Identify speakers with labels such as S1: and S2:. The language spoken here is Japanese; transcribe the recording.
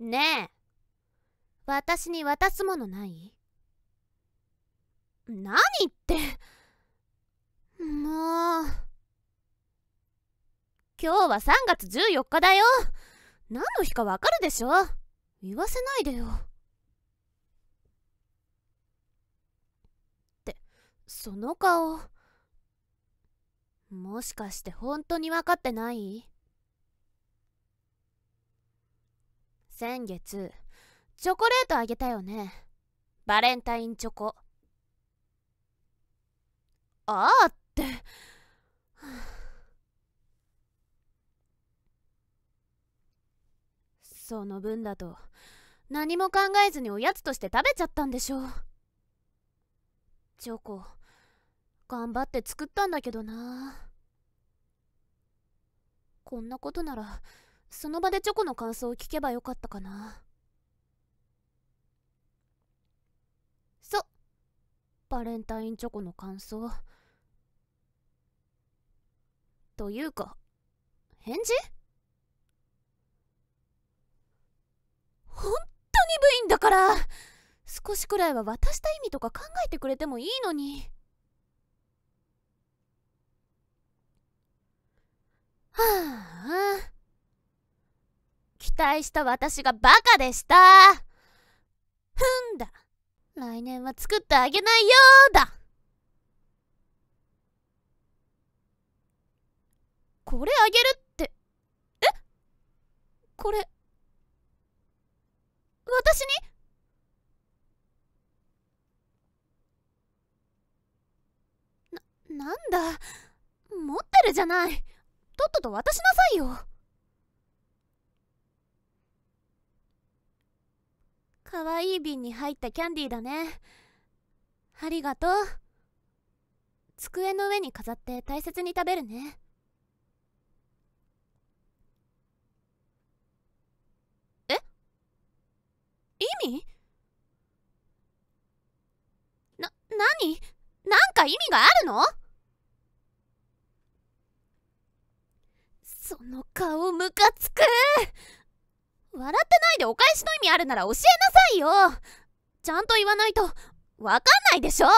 S1: ねえ私に渡すものない何ってもう今日は3月14日だよ何の日かわかるでしょ言わせないでよってその顔もしかして本当に分かってない先月チョコレートあげたよねバレンタインチョコああってその分だと何も考えずにおやつとして食べちゃったんでしょうチョコ頑張って作ったんだけどなこんなことならその場でチョコの感想を聞けばよかったかなそバレンタインチョコの感想というか返事本当に部員だから少しくらいは渡した意味とか考えてくれてもいいのに。待した私がバカでしたふんだ来年は作ってあげないようだこれあげるってえこれ私になんだ持ってるじゃないとっとと渡しなさいよ可愛い瓶に入ったキャンディーだねありがとう机の上に飾って大切に食べるねえ意味な、何なんか意味があるのその顔ムカつくお返しの意味あるなら教えなさいよちゃんと言わないと、わかんないでしょ